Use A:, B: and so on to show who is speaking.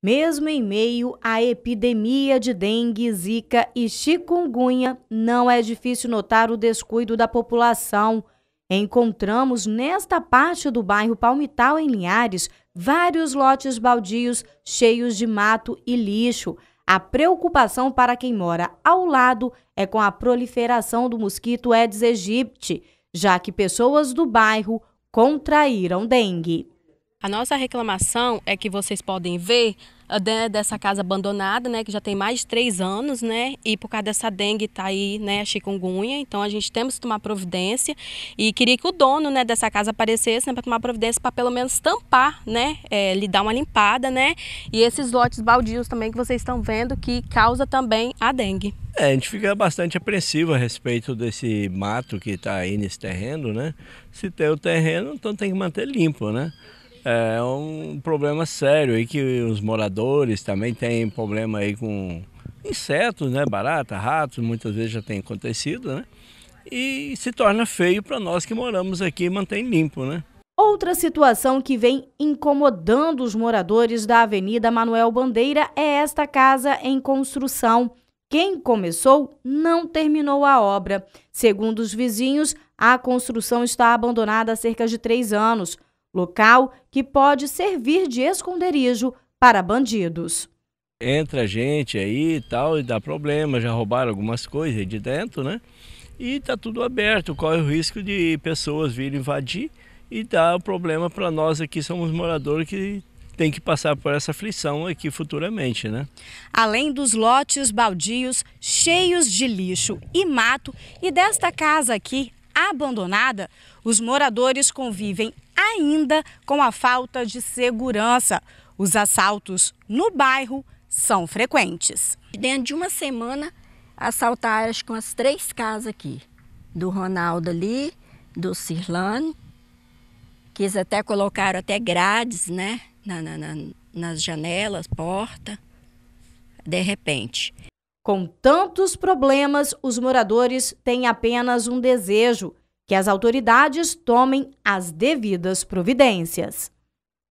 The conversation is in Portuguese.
A: Mesmo em meio à epidemia de dengue, zika e chikungunya, não é difícil notar o descuido da população. Encontramos nesta parte do bairro Palmital, em Linhares, vários lotes baldios cheios de mato e lixo. A preocupação para quem mora ao lado é com a proliferação do mosquito Aedes aegypti, já que pessoas do bairro contraíram dengue.
B: A nossa reclamação é que vocês podem ver ah, dessa casa abandonada, né, que já tem mais de três anos, né, e por causa dessa dengue tá aí, né, a chikungunya, então a gente temos que tomar providência e queria que o dono, né, dessa casa aparecesse, né, para tomar providência para pelo menos tampar, né, é, lhe dar uma limpada, né, e esses lotes baldios também que vocês estão vendo que causa também a dengue.
C: É, a gente fica bastante apreensivo a respeito desse mato que está aí nesse terreno, né? Se tem o terreno, então tem que manter limpo, né? É um problema sério aí que os moradores também têm problema aí com insetos, né? Barata, ratos, muitas vezes já tem acontecido, né? E se torna feio para nós que moramos aqui e mantém limpo, né?
A: Outra situação que vem incomodando os moradores da Avenida Manuel Bandeira é esta casa em construção. Quem começou não terminou a obra. Segundo os vizinhos, a construção está abandonada há cerca de três anos local que pode servir de esconderijo para bandidos.
C: Entra gente aí e tal, e dá problema, já roubaram algumas coisas aí de dentro, né? E está tudo aberto, corre o risco de pessoas virem invadir e dar o problema para nós aqui, somos moradores que tem que passar por essa aflição aqui futuramente, né?
A: Além dos lotes baldios cheios de lixo e mato e desta casa aqui abandonada, os moradores convivem ainda com a falta de segurança. Os assaltos no bairro são frequentes. Dentro de uma semana, assaltaram acho que três casas aqui. Do Ronaldo ali, do Cirlano. Quis até colocar até grades, né? Na, na, na, nas janelas, porta. De repente. Com tantos problemas, os moradores têm apenas um desejo: que as autoridades tomem as devidas providências.